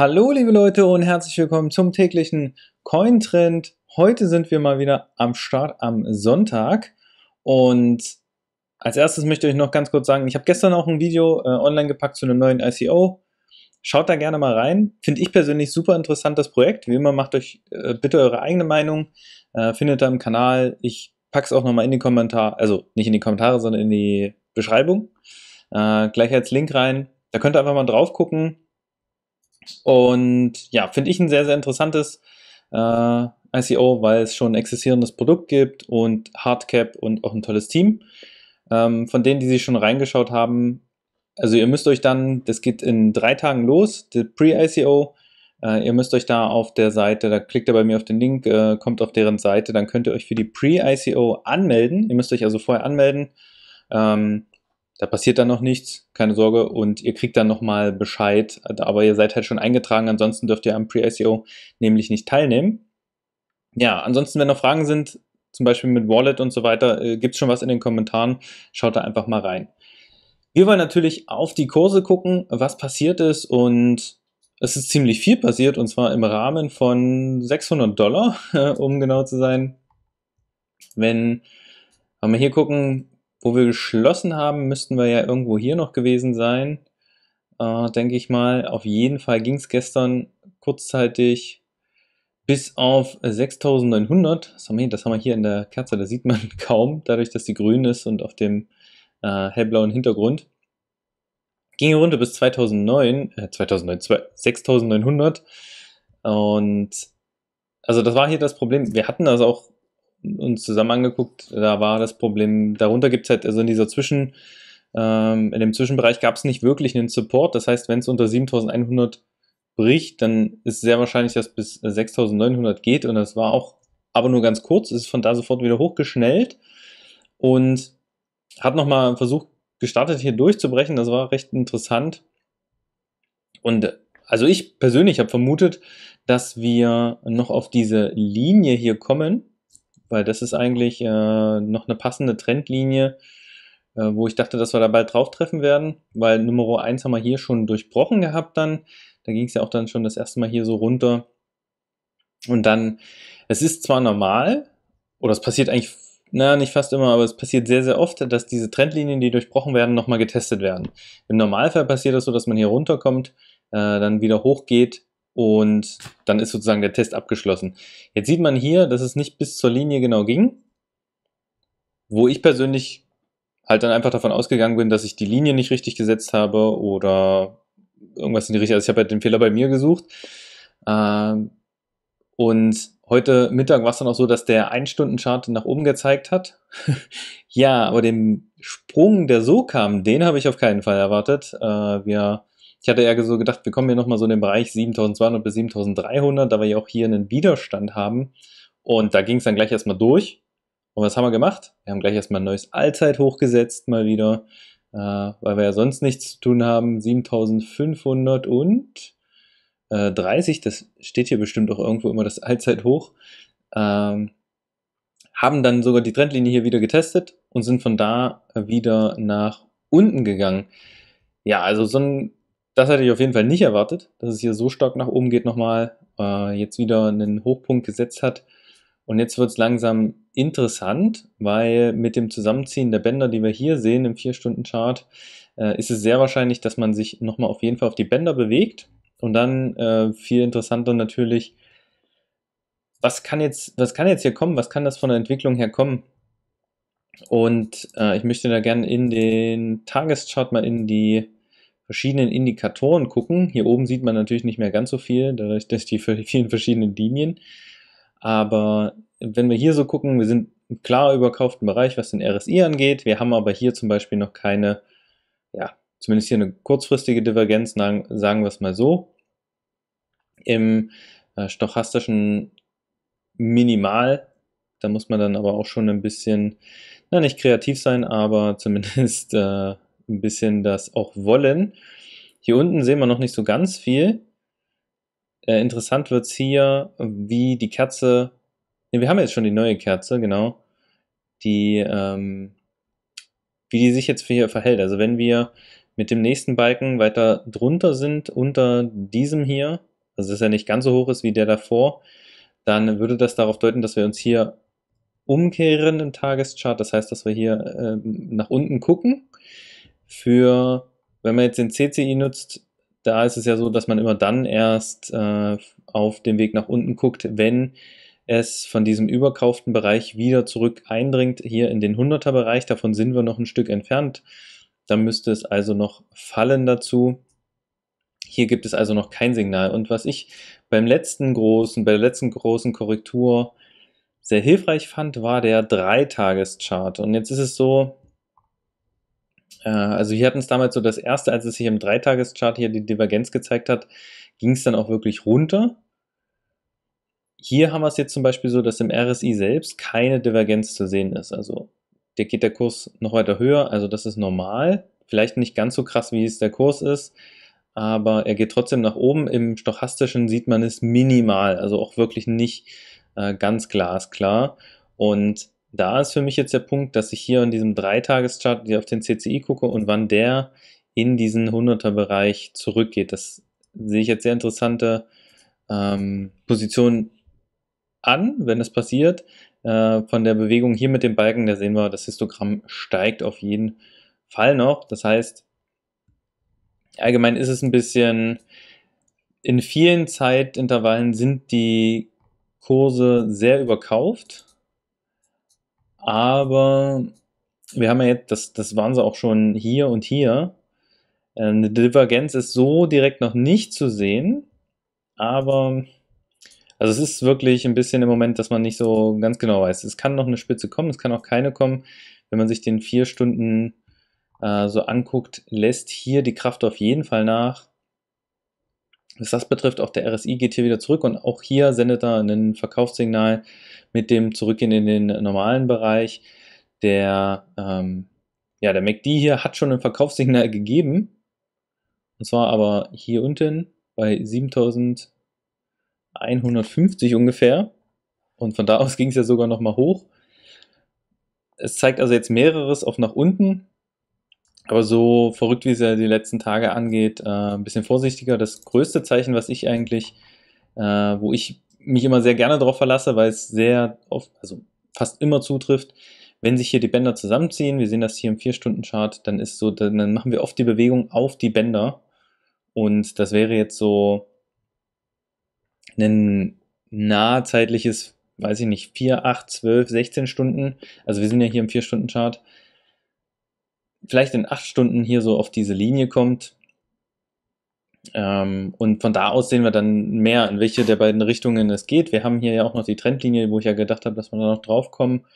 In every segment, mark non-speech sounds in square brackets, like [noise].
Hallo liebe Leute und herzlich willkommen zum täglichen Cointrend. Heute sind wir mal wieder am Start am Sonntag und als erstes möchte ich noch ganz kurz sagen, ich habe gestern auch ein Video äh, online gepackt zu einem neuen ICO. Schaut da gerne mal rein. Finde ich persönlich super interessant das Projekt. Wie immer macht euch äh, bitte eure eigene Meinung. Äh, findet da im Kanal. Ich packe es auch nochmal in die Kommentare, also nicht in die Kommentare, sondern in die Beschreibung. Äh, gleich als Link rein. Da könnt ihr einfach mal drauf gucken und ja, finde ich ein sehr, sehr interessantes äh, ICO, weil es schon ein existierendes Produkt gibt und Hardcap und auch ein tolles Team. Ähm, von denen, die sich schon reingeschaut haben, also ihr müsst euch dann, das geht in drei Tagen los, die Pre-ICO. Äh, ihr müsst euch da auf der Seite, da klickt ihr bei mir auf den Link, äh, kommt auf deren Seite, dann könnt ihr euch für die Pre-ICO anmelden. Ihr müsst euch also vorher anmelden. Ähm, da passiert dann noch nichts, keine Sorge. Und ihr kriegt dann nochmal Bescheid. Aber ihr seid halt schon eingetragen, ansonsten dürft ihr am Pre-ICO nämlich nicht teilnehmen. Ja, ansonsten, wenn noch Fragen sind, zum Beispiel mit Wallet und so weiter, äh, gibt es schon was in den Kommentaren. Schaut da einfach mal rein. Wir wollen natürlich auf die Kurse gucken, was passiert ist und es ist ziemlich viel passiert und zwar im Rahmen von 600 Dollar, [laughs] um genau zu sein. Wenn, wenn wir hier gucken, wo wir geschlossen haben, müssten wir ja irgendwo hier noch gewesen sein. Äh, denke ich mal. Auf jeden Fall ging es gestern kurzzeitig bis auf 6900. Das haben, wir, das haben wir hier in der Kerze, da sieht man [laughs] kaum, dadurch, dass die grün ist und auf dem äh, hellblauen Hintergrund. Ging runter bis 2009, äh, 2009 6900. Und also das war hier das Problem. Wir hatten das auch uns zusammen angeguckt, da war das Problem, darunter gibt es halt, also in dieser Zwischen, ähm, in dem Zwischenbereich gab es nicht wirklich einen Support. Das heißt, wenn es unter 7100 bricht, dann ist sehr wahrscheinlich, dass bis 6900 geht und das war auch aber nur ganz kurz, ist von da sofort wieder hochgeschnellt und hat nochmal einen Versuch gestartet, hier durchzubrechen. Das war recht interessant. Und also ich persönlich habe vermutet, dass wir noch auf diese Linie hier kommen, weil das ist eigentlich äh, noch eine passende Trendlinie, äh, wo ich dachte, dass wir da bald drauf treffen werden, weil Nummer 1 haben wir hier schon durchbrochen gehabt dann. Da ging es ja auch dann schon das erste Mal hier so runter. Und dann, es ist zwar normal, oder es passiert eigentlich, naja, nicht fast immer, aber es passiert sehr, sehr oft, dass diese Trendlinien, die durchbrochen werden, nochmal getestet werden. Im Normalfall passiert das so, dass man hier runterkommt, äh, dann wieder hochgeht und dann ist sozusagen der Test abgeschlossen. Jetzt sieht man hier, dass es nicht bis zur Linie genau ging, wo ich persönlich halt dann einfach davon ausgegangen bin, dass ich die Linie nicht richtig gesetzt habe oder irgendwas in die Richtung. Also ich habe halt den Fehler bei mir gesucht. Ähm, und heute Mittag war es dann auch so, dass der 1-Stunden-Chart nach oben gezeigt hat. [laughs] ja, aber den Sprung, der so kam, den habe ich auf keinen Fall erwartet. Äh, wir ich hatte ja so gedacht, wir kommen hier nochmal so in den Bereich 7200 bis 7300, da wir ja auch hier einen Widerstand haben. Und da ging es dann gleich erstmal durch. Und was haben wir gemacht? Wir haben gleich erstmal ein neues Allzeithoch gesetzt, mal wieder, äh, weil wir ja sonst nichts zu tun haben. 7500 und äh, 30, das steht hier bestimmt auch irgendwo immer das Allzeithoch. Ähm, haben dann sogar die Trendlinie hier wieder getestet und sind von da wieder nach unten gegangen. Ja, also so ein das hatte ich auf jeden Fall nicht erwartet, dass es hier so stark nach oben geht nochmal, äh, jetzt wieder einen Hochpunkt gesetzt hat. Und jetzt wird es langsam interessant, weil mit dem Zusammenziehen der Bänder, die wir hier sehen im 4-Stunden-Chart, äh, ist es sehr wahrscheinlich, dass man sich nochmal auf jeden Fall auf die Bänder bewegt. Und dann äh, viel interessanter natürlich, was kann, jetzt, was kann jetzt hier kommen? Was kann das von der Entwicklung her kommen? Und äh, ich möchte da gerne in den Tageschart mal in die verschiedenen Indikatoren gucken. Hier oben sieht man natürlich nicht mehr ganz so viel, dadurch, dass die [laughs] vielen verschiedenen Linien. Aber wenn wir hier so gucken, wir sind im klar überkauften Bereich, was den RSI angeht. Wir haben aber hier zum Beispiel noch keine, ja, zumindest hier eine kurzfristige Divergenz, sagen wir es mal so. Im äh, stochastischen Minimal, da muss man dann aber auch schon ein bisschen, na nicht kreativ sein, aber zumindest äh, ein bisschen das auch wollen. Hier unten sehen wir noch nicht so ganz viel. Äh, interessant wird es hier, wie die Kerze... Ne, wir haben jetzt schon die neue Kerze, genau. Die, ähm, wie die sich jetzt hier verhält. Also wenn wir mit dem nächsten Balken weiter drunter sind, unter diesem hier, also dass er nicht ganz so hoch ist wie der davor, dann würde das darauf deuten, dass wir uns hier umkehren im Tageschart. Das heißt, dass wir hier äh, nach unten gucken für, wenn man jetzt den CCI nutzt, da ist es ja so, dass man immer dann erst äh, auf den Weg nach unten guckt, wenn es von diesem überkauften Bereich wieder zurück eindringt, hier in den 100er Bereich. Davon sind wir noch ein Stück entfernt. Da müsste es also noch fallen dazu. Hier gibt es also noch kein Signal. Und was ich beim letzten großen, bei der letzten großen Korrektur sehr hilfreich fand, war der Dreitageschart. Und jetzt ist es so, äh, also hier hatten es damals so das erste, als es sich im Dreitageschart hier die Divergenz gezeigt hat, ging es dann auch wirklich runter. Hier haben wir es jetzt zum Beispiel so, dass im RSI selbst keine Divergenz zu sehen ist. Also der geht der Kurs noch weiter höher, also das ist normal. Vielleicht nicht ganz so krass, wie es der Kurs ist, aber er geht trotzdem nach oben. Im Stochastischen sieht man es minimal, also auch wirklich nicht äh, ganz glasklar. Und da ist für mich jetzt der Punkt, dass ich hier in diesem Dreitageschart auf den CCI gucke und wann der in diesen 100er-Bereich zurückgeht. Das sehe ich jetzt sehr interessante ähm, Positionen an, wenn das passiert. Äh, von der Bewegung hier mit dem Balken, da sehen wir, das Histogramm steigt auf jeden Fall noch. Das heißt, allgemein ist es ein bisschen, in vielen Zeitintervallen sind die Kurse sehr überkauft aber wir haben ja jetzt, das, das waren sie auch schon hier und hier. Äh, eine Divergenz ist so direkt noch nicht zu sehen, aber also es ist wirklich ein bisschen im Moment, dass man nicht so ganz genau weiß. Es kann noch eine Spitze kommen, es kann auch keine kommen. Wenn man sich den vier Stunden äh, so anguckt, lässt hier die Kraft auf jeden Fall nach. Was das betrifft, auch der RSI geht hier wieder zurück und auch hier sendet er ein Verkaufssignal mit dem Zurückgehen in den normalen Bereich. Der, ähm, ja, der MACD hier hat schon ein Verkaufssignal gegeben. Und zwar aber hier unten bei 7150 ungefähr. Und von da aus ging es ja sogar nochmal hoch. Es zeigt also jetzt mehreres auf nach unten. Aber so verrückt, wie es ja die letzten Tage angeht, äh, ein bisschen vorsichtiger. Das größte Zeichen, was ich eigentlich, äh, wo ich mich immer sehr gerne darauf verlasse, weil es sehr oft, also fast immer zutrifft, wenn sich hier die Bänder zusammenziehen, wir sehen das hier im 4-Stunden-Chart, dann ist so, dann machen wir oft die Bewegung auf die Bänder. Und das wäre jetzt so ein nahezeitliches, weiß ich nicht, 4, 8, 12, 16 Stunden. Also wir sind ja hier im 4-Stunden-Chart vielleicht in acht Stunden hier so auf diese Linie kommt. Ähm, und von da aus sehen wir dann mehr, in welche der beiden Richtungen es geht. Wir haben hier ja auch noch die Trendlinie, wo ich ja gedacht habe, dass wir da noch drauf kommen.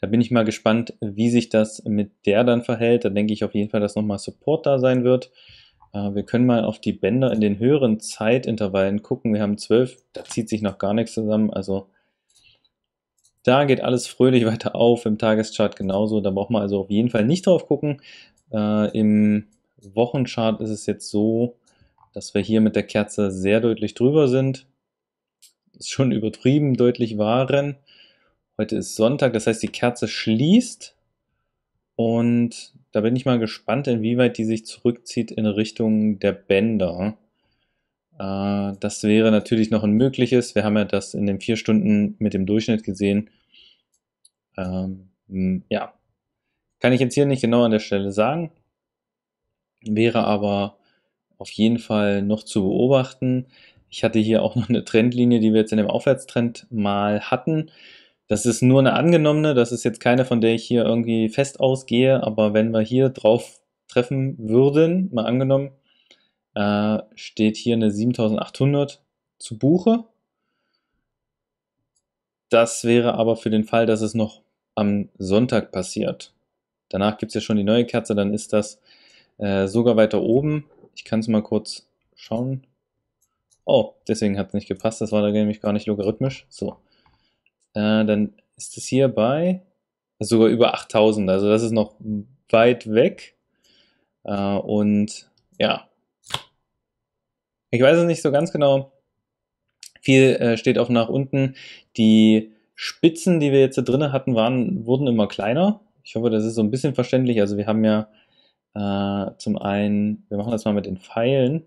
Da bin ich mal gespannt, wie sich das mit der dann verhält. Da denke ich auf jeden Fall, dass nochmal Support da sein wird. Äh, wir können mal auf die Bänder in den höheren Zeitintervallen gucken. Wir haben 12, da zieht sich noch gar nichts zusammen. Also da geht alles fröhlich [laughs] weiter auf, im Tageschart genauso. Da braucht man also auf jeden Fall nicht drauf gucken. Äh, Im Wochenchart ist es jetzt so, dass wir hier mit der Kerze sehr deutlich drüber sind. Ist schon übertrieben deutlich waren. Heute ist Sonntag, das heißt, die Kerze schließt. Und da bin ich mal gespannt, inwieweit die sich zurückzieht in Richtung der Bänder. Äh, das wäre natürlich noch ein mögliches. Wir haben ja das in den vier Stunden mit dem Durchschnitt gesehen. Ähm, ja, kann ich jetzt hier nicht genau an der Stelle sagen, wäre aber auf jeden Fall noch zu beobachten. Ich hatte hier auch [laughs] noch eine Trendlinie, die wir jetzt in dem Aufwärtstrend mal hatten. Das ist nur eine angenommene, das ist jetzt keine, von der ich hier irgendwie fest ausgehe, aber wenn wir hier drauf treffen würden, mal angenommen, äh, steht hier eine 7800 zu Buche. Das wäre aber für den Fall, dass es noch am Sonntag passiert. Danach gibt es ja schon die neue Kerze, dann ist das äh, sogar weiter oben. Ich kann es mal kurz schauen. Oh, deswegen hat es nicht gepasst, das war da nämlich gar nicht logarithmisch. So, äh, dann ist es hier bei sogar über 8000, also das ist noch weit weg. Äh, und ja, ich weiß es nicht so ganz genau. Viel äh, steht auch nach unten. Die Spitzen, die wir jetzt da drin hatten, waren, wurden immer kleiner. Ich hoffe, das ist so ein bisschen verständlich. Also wir haben ja äh, zum einen, wir machen das mal mit den Pfeilen.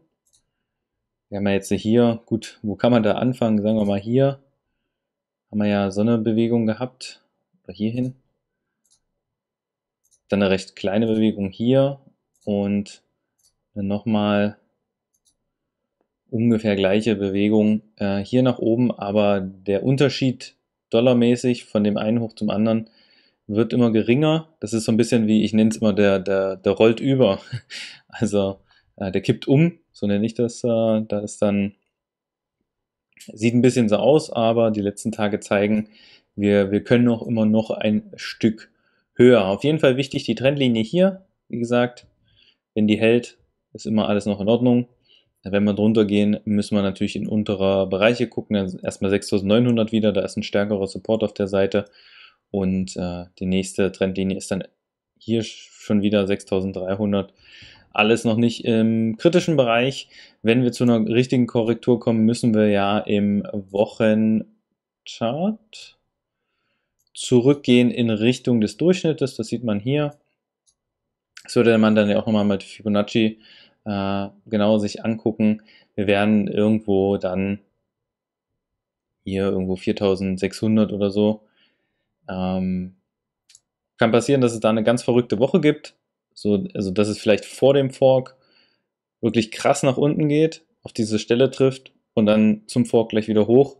Wir haben ja jetzt hier, gut, wo kann man da anfangen? Sagen wir mal hier. Haben wir ja so eine Bewegung gehabt. Oder hier hin. Dann eine recht kleine Bewegung hier. Und dann nochmal ungefähr gleiche Bewegung äh, hier nach oben, aber der Unterschied dollarmäßig von dem einen hoch zum anderen wird immer geringer. Das ist so ein bisschen wie, ich nenne es immer, der, der, der rollt über. [laughs] Also äh, der kippt um, so nenne ich das. Äh, da ist dann, sieht ein bisschen so aus, aber die letzten Tage zeigen, wir, wir können auch immer noch ein Stück höher. Auf jeden Fall wichtig die Trendlinie hier. Wie gesagt, wenn die hält, ist immer alles noch in Ordnung. Wenn wir drunter gehen, müssen wir natürlich in unterer Bereiche gucken. erstmal 6900 wieder, da ist ein stärkerer Support auf der Seite. Und äh, die nächste Trendlinie ist dann hier schon wieder 6300. Alles noch nicht im kritischen Bereich. Wenn wir zu einer richtigen Korrektur kommen, müssen wir ja im Wochenchart zurückgehen in Richtung des Durchschnittes. Das sieht man hier. Das würde man dann ja auch nochmal mit Fibonacci äh, genau sich angucken. Wir werden irgendwo dann hier irgendwo 4600 oder so. Ähm, kann passieren, dass es da eine ganz verrückte Woche gibt. So, also, dass es vielleicht vor dem Fork wirklich krass nach unten geht, auf diese Stelle trifft und dann zum Fork gleich wieder hoch.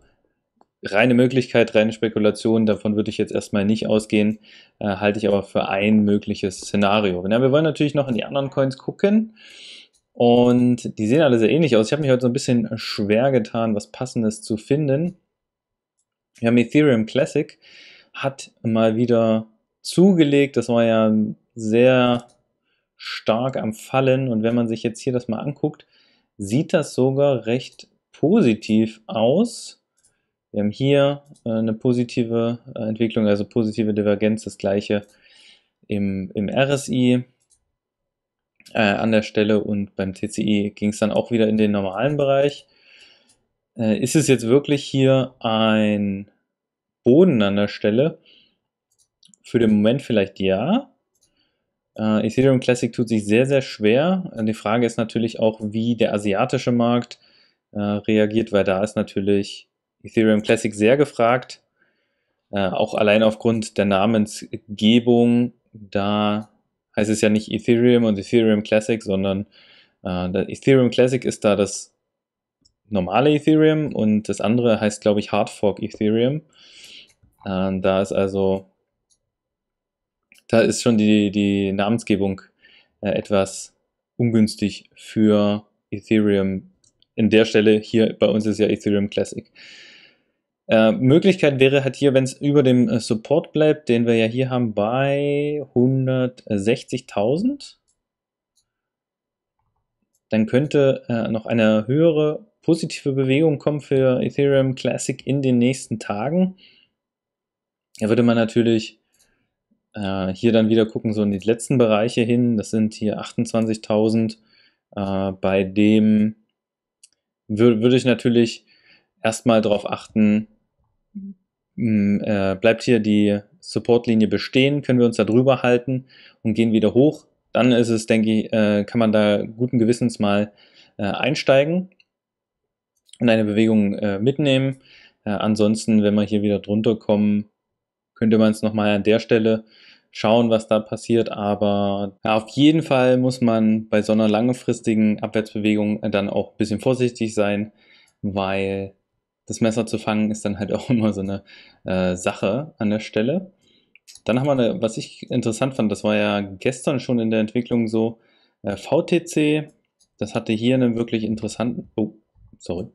Reine Möglichkeit, reine Spekulation, davon würde ich jetzt erstmal nicht ausgehen, äh, halte ich aber für ein mögliches Szenario. Ja, wir wollen natürlich noch in die anderen Coins gucken. Und die sehen alle sehr ähnlich aus. Ich habe mich heute so ein bisschen schwer getan, was passendes zu finden. Wir haben Ethereum Classic, hat mal wieder zugelegt. Das war ja sehr stark am Fallen. Und wenn man sich jetzt hier das mal anguckt, sieht das sogar recht positiv aus. Wir haben hier äh, eine positive äh, Entwicklung, also positive Divergenz, das gleiche im, im RSI äh, an der Stelle und beim TCI e ging es dann auch wieder in den normalen Bereich. Äh, ist es jetzt wirklich hier ein Boden an der Stelle? Für den Moment vielleicht ja. Äh, Ethereum Classic tut sich sehr, sehr schwer. Die Frage ist natürlich auch, wie der asiatische Markt äh, reagiert, weil da ist natürlich Ethereum Classic sehr gefragt. Äh, auch allein aufgrund der Namensgebung, da heißt es ja nicht Ethereum und Ethereum Classic, sondern äh, Ethereum Classic ist da das normale Ethereum und das andere heißt, glaube ich, Hardfork Ethereum. Äh, da ist also, da ist schon die, die Namensgebung äh, etwas ungünstig für Ethereum. In der Stelle hier bei uns ist ja Ethereum Classic. Äh, Möglichkeit wäre halt hier, wenn es über dem äh, Support bleibt, den wir ja hier haben bei 160.000, dann könnte äh, noch eine höhere positive Bewegung kommen für Ethereum Classic in den nächsten Tagen. Da würde man natürlich äh, hier dann wieder gucken, so in die letzten Bereiche hin. Das sind hier 28.000. Äh, bei dem würde ich natürlich erstmal darauf achten, mh, hm, äh, bleibt hier die Supportlinie bestehen, können wir uns da drüber halten und gehen wieder hoch, dann ist es, denke ich, äh, kann man da guten Gewissens mal äh, einsteigen und eine Bewegung äh, mitnehmen. Äh, ansonsten, wenn wir hier wieder drunter kommen, könnte man es nochmal an der Stelle schauen, was da passiert. Aber auf jeden Fall muss man bei so einer langfristigen Abwärtsbewegung dann auch ein bisschen vorsichtig sein, weil das Messer zu fangen ist dann halt [laughs] auch immer so eine äh, Sache an der Stelle. Dann haben wir, eine, was ich interessant fand, das war ja gestern schon in der Entwicklung so, äh, VTC, das hatte hier einen wirklich interessanten, oh, sorry,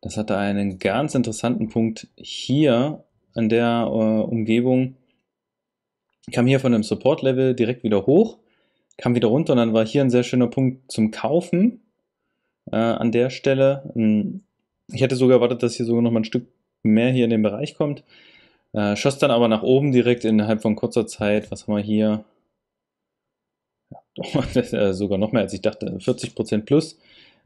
das hatte einen ganz interessanten Punkt hier an der äh, Umgebung, kam hier von einem Support-Level direkt wieder hoch, kam wieder runter und dann war hier ein sehr schöner Punkt zum Kaufen äh, an der Stelle, ein ich hätte sogar erwartet, dass hier sogar noch mal ein Stück mehr hier in den Bereich kommt. Äh, schoss dann aber nach oben direkt innerhalb von kurzer Zeit. Was haben wir hier? [laughs] Oh, das, äh, sogar noch mehr als ich dachte. 40% plus.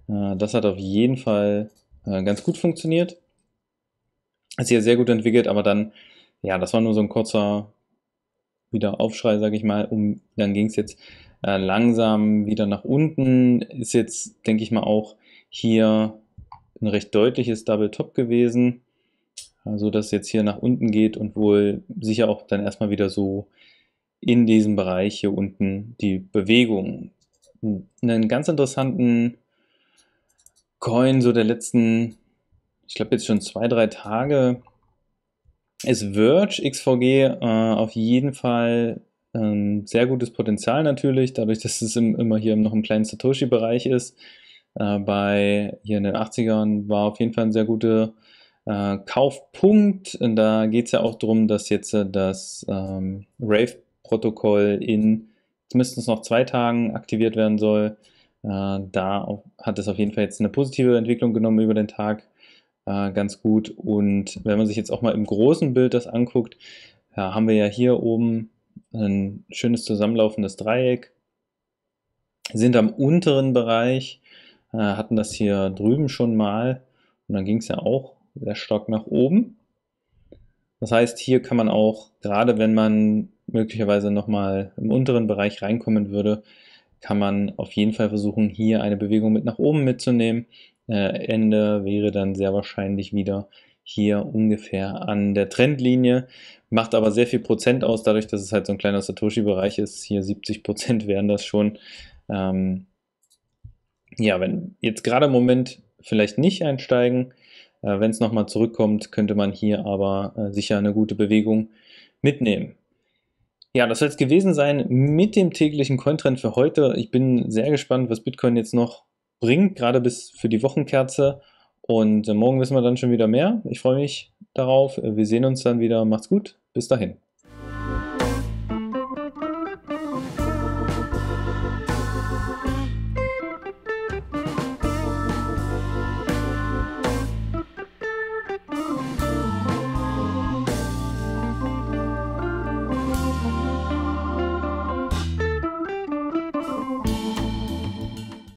Äh, das hat auf jeden Fall äh, ganz gut funktioniert. Ist sich ja sehr gut entwickelt, aber dann, ja, das war nur so ein kurzer wieder Aufschrei, sage ich mal. Um, dann ging es jetzt äh, langsam wieder nach unten. Ist jetzt, denke ich mal, auch hier ein recht deutliches Double Top gewesen, Also, dass jetzt hier nach unten geht und wohl sicher auch dann erstmal wieder so in diesem Bereich hier unten die Bewegung. Einen ganz interessanten Coin so der letzten, ich glaube jetzt schon zwei, drei Tage ist Verge XVG äh, auf jeden Fall ein ähm, sehr gutes Potenzial natürlich, dadurch, dass es im, immer hier noch im kleinen Satoshi-Bereich ist äh, bei hier in den 80ern war auf jeden Fall ein sehr guter äh, Kaufpunkt. Und da geht es ja auch darum, dass jetzt äh, das ähm, Rave-Protokoll in zumindest noch zwei Tagen aktiviert werden soll. Äh, da auch, hat es auf jeden Fall jetzt eine positive Entwicklung genommen über den Tag. Äh, ganz gut. Und wenn man sich jetzt auch mal im großen Bild das anguckt, ja, haben wir ja hier oben ein schönes zusammenlaufendes Dreieck, sind am unteren Bereich äh, hatten das hier drüben schon mal und dann ging es ja auch sehr stark nach oben. Das heißt, hier kann man auch, gerade wenn man möglicherweise nochmal im unteren Bereich reinkommen würde, kann man auf jeden Fall versuchen, hier eine Bewegung mit nach oben mitzunehmen. Äh, Ende wäre dann sehr wahrscheinlich wieder hier ungefähr an der Trendlinie, macht aber sehr viel Prozent aus, dadurch, dass es halt so ein kleiner Satoshi-Bereich ist. Hier 70 Prozent [laughs] wären das schon. Ähm, ja, wenn jetzt gerade im Moment vielleicht nicht einsteigen, äh, wenn es nochmal zurückkommt, könnte man hier aber äh, sicher eine gute Bewegung mitnehmen. Ja, das soll es gewesen sein mit dem täglichen Cointrend für heute. Ich bin sehr gespannt, was Bitcoin jetzt noch bringt, gerade bis für die Wochenkerze. Und äh, morgen wissen wir dann schon wieder mehr. Ich freue mich darauf. Wir sehen uns dann wieder. Macht's gut. Bis dahin.